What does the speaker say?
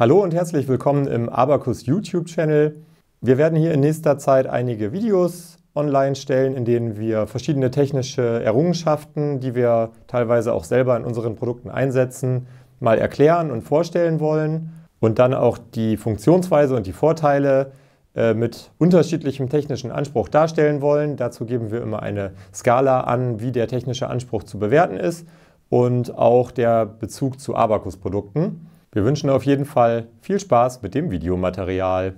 Hallo und herzlich willkommen im Abacus YouTube-Channel. Wir werden hier in nächster Zeit einige Videos online stellen, in denen wir verschiedene technische Errungenschaften, die wir teilweise auch selber in unseren Produkten einsetzen, mal erklären und vorstellen wollen und dann auch die Funktionsweise und die Vorteile äh, mit unterschiedlichem technischen Anspruch darstellen wollen. Dazu geben wir immer eine Skala an, wie der technische Anspruch zu bewerten ist und auch der Bezug zu Abacus-Produkten. Wir wünschen auf jeden Fall viel Spaß mit dem Videomaterial.